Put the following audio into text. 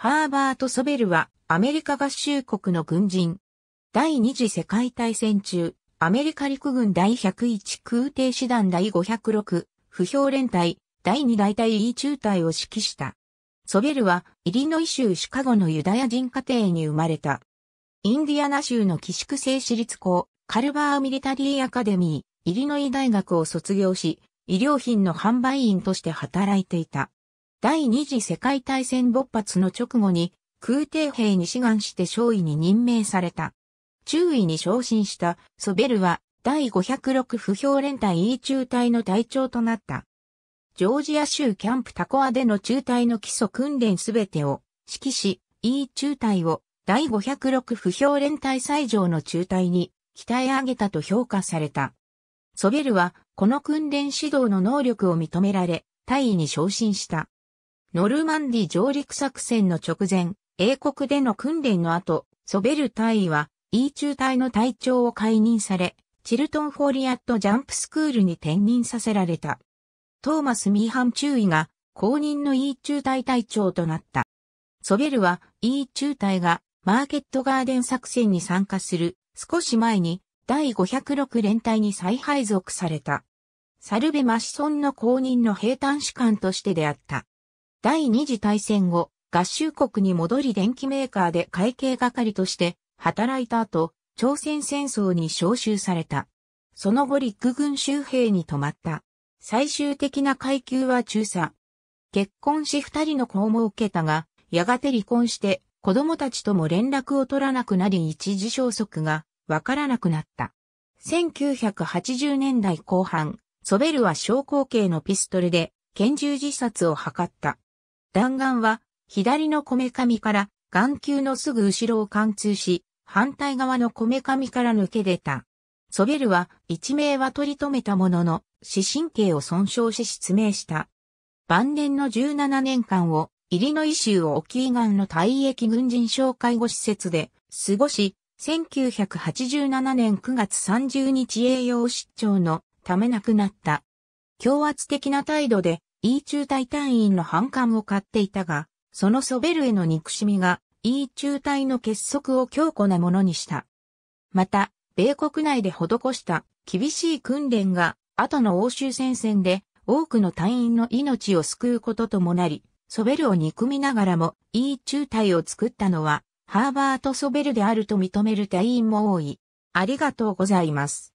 ハーバート・ソベルはアメリカ合衆国の軍人。第二次世界大戦中、アメリカ陸軍第101空挺師団第506、不評連隊、第2大隊 E 中隊を指揮した。ソベルは、イリノイ州シカゴのユダヤ人家庭に生まれた。インディアナ州の寄宿制私立校、カルバーミリタリーアカデミー、イリノイ大学を卒業し、医療品の販売員として働いていた。第二次世界大戦勃発の直後に空挺兵に志願して少尉に任命された。中尉に昇進したソベルは第506不評連隊 E 中隊の隊長となった。ジョージア州キャンプタコアでの中隊の基礎訓練すべてを指揮し、E 中隊を第506不評連隊最上の中隊に鍛え上げたと評価された。ソベルはこの訓練指導の能力を認められ、大尉に昇進した。ノルマンディ上陸作戦の直前、英国での訓練の後、ソベル大尉は、E 中隊の隊長を解任され、チルトンフォリアットジャンプスクールに転任させられた。トーマス・ミーハン中尉が公認の E 中隊隊長となった。ソベルは E 中隊がマーケットガーデン作戦に参加する少し前に第506連隊に再配属された。サルベ・マシソンの公認の兵隊士官としてであった。第二次大戦後、合衆国に戻り電気メーカーで会計係として働いた後、朝鮮戦争に召集された。その後陸軍州兵に泊まった。最終的な階級は中佐。結婚し二人の子も受けたが、やがて離婚して子供たちとも連絡を取らなくなり一時消息がわからなくなった。1980年代後半、ソベルは小口系のピストルで拳銃自殺を図った。弾丸は左のこめかみから眼球のすぐ後ろを貫通し、反対側のこめかみから抜け出た。ソベルは一命は取り留めたものの、視神経を損傷し失明した。晩年の17年間を、イリノイ州を沖岩の退役軍人紹介後施設で過ごし、1987年9月30日栄養失調のため亡くなった。強圧的な態度で E 中隊隊員の反感を買っていたが、そのソベルへの憎しみが E 中隊の結束を強固なものにした。また、米国内で施した厳しい訓練が、後の欧州戦線で多くの隊員の命を救うことともなり、ソベルを憎みながらも E 中隊を作ったのは、ハーバート・ソベルであると認める隊員も多い。ありがとうございます。